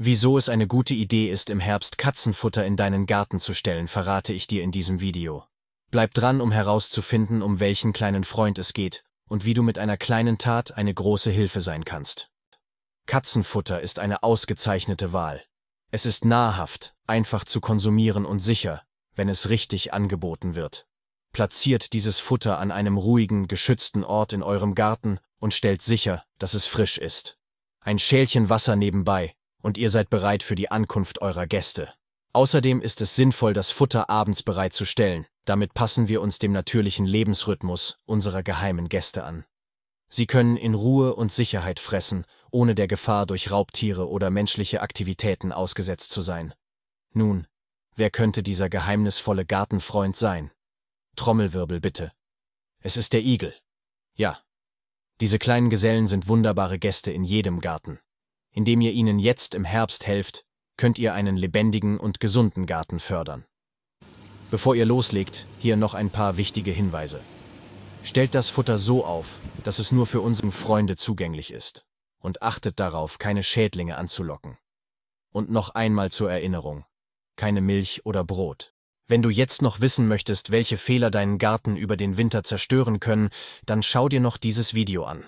Wieso es eine gute Idee ist, im Herbst Katzenfutter in deinen Garten zu stellen, verrate ich dir in diesem Video. Bleib dran, um herauszufinden, um welchen kleinen Freund es geht und wie du mit einer kleinen Tat eine große Hilfe sein kannst. Katzenfutter ist eine ausgezeichnete Wahl. Es ist nahrhaft, einfach zu konsumieren und sicher, wenn es richtig angeboten wird. Platziert dieses Futter an einem ruhigen, geschützten Ort in eurem Garten und stellt sicher, dass es frisch ist. Ein Schälchen Wasser nebenbei und ihr seid bereit für die Ankunft eurer Gäste. Außerdem ist es sinnvoll, das Futter abends bereitzustellen. Damit passen wir uns dem natürlichen Lebensrhythmus unserer geheimen Gäste an. Sie können in Ruhe und Sicherheit fressen, ohne der Gefahr durch Raubtiere oder menschliche Aktivitäten ausgesetzt zu sein. Nun, wer könnte dieser geheimnisvolle Gartenfreund sein? Trommelwirbel bitte. Es ist der Igel. Ja. Diese kleinen Gesellen sind wunderbare Gäste in jedem Garten. Indem ihr ihnen jetzt im Herbst helft, könnt ihr einen lebendigen und gesunden Garten fördern. Bevor ihr loslegt, hier noch ein paar wichtige Hinweise. Stellt das Futter so auf, dass es nur für unsere Freunde zugänglich ist. Und achtet darauf, keine Schädlinge anzulocken. Und noch einmal zur Erinnerung. Keine Milch oder Brot. Wenn du jetzt noch wissen möchtest, welche Fehler deinen Garten über den Winter zerstören können, dann schau dir noch dieses Video an.